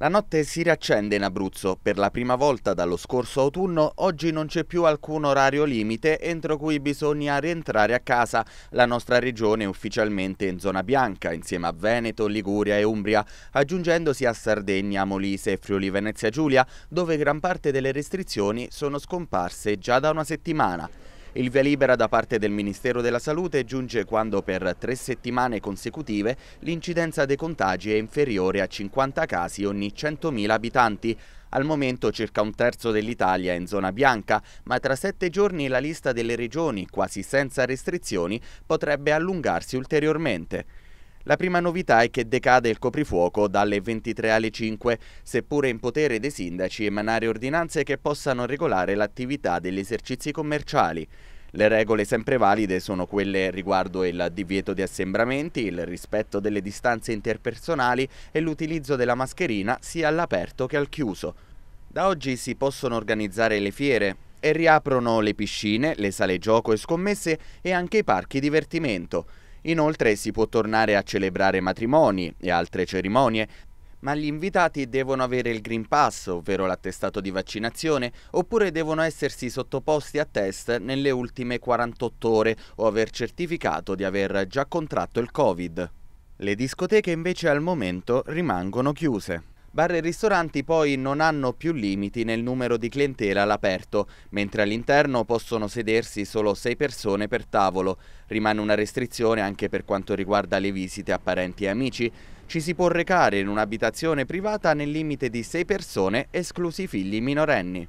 La notte si riaccende in Abruzzo. Per la prima volta dallo scorso autunno, oggi non c'è più alcun orario limite entro cui bisogna rientrare a casa. La nostra regione è ufficialmente in zona bianca, insieme a Veneto, Liguria e Umbria, aggiungendosi a Sardegna, Molise e Friuli Venezia Giulia, dove gran parte delle restrizioni sono scomparse già da una settimana. Il via libera da parte del Ministero della Salute giunge quando per tre settimane consecutive l'incidenza dei contagi è inferiore a 50 casi ogni 100.000 abitanti. Al momento circa un terzo dell'Italia è in zona bianca, ma tra sette giorni la lista delle regioni, quasi senza restrizioni, potrebbe allungarsi ulteriormente. La prima novità è che decade il coprifuoco dalle 23 alle 5, seppure in potere dei sindaci emanare ordinanze che possano regolare l'attività degli esercizi commerciali. Le regole sempre valide sono quelle riguardo il divieto di assembramenti, il rispetto delle distanze interpersonali e l'utilizzo della mascherina sia all'aperto che al chiuso. Da oggi si possono organizzare le fiere e riaprono le piscine, le sale gioco e scommesse e anche i parchi divertimento. Inoltre si può tornare a celebrare matrimoni e altre cerimonie, ma gli invitati devono avere il Green Pass, ovvero l'attestato di vaccinazione, oppure devono essersi sottoposti a test nelle ultime 48 ore o aver certificato di aver già contratto il Covid. Le discoteche invece al momento rimangono chiuse. Bar e ristoranti poi non hanno più limiti nel numero di clientela all'aperto, mentre all'interno possono sedersi solo 6 persone per tavolo. Rimane una restrizione anche per quanto riguarda le visite a parenti e amici. Ci si può recare in un'abitazione privata nel limite di 6 persone, esclusi figli minorenni.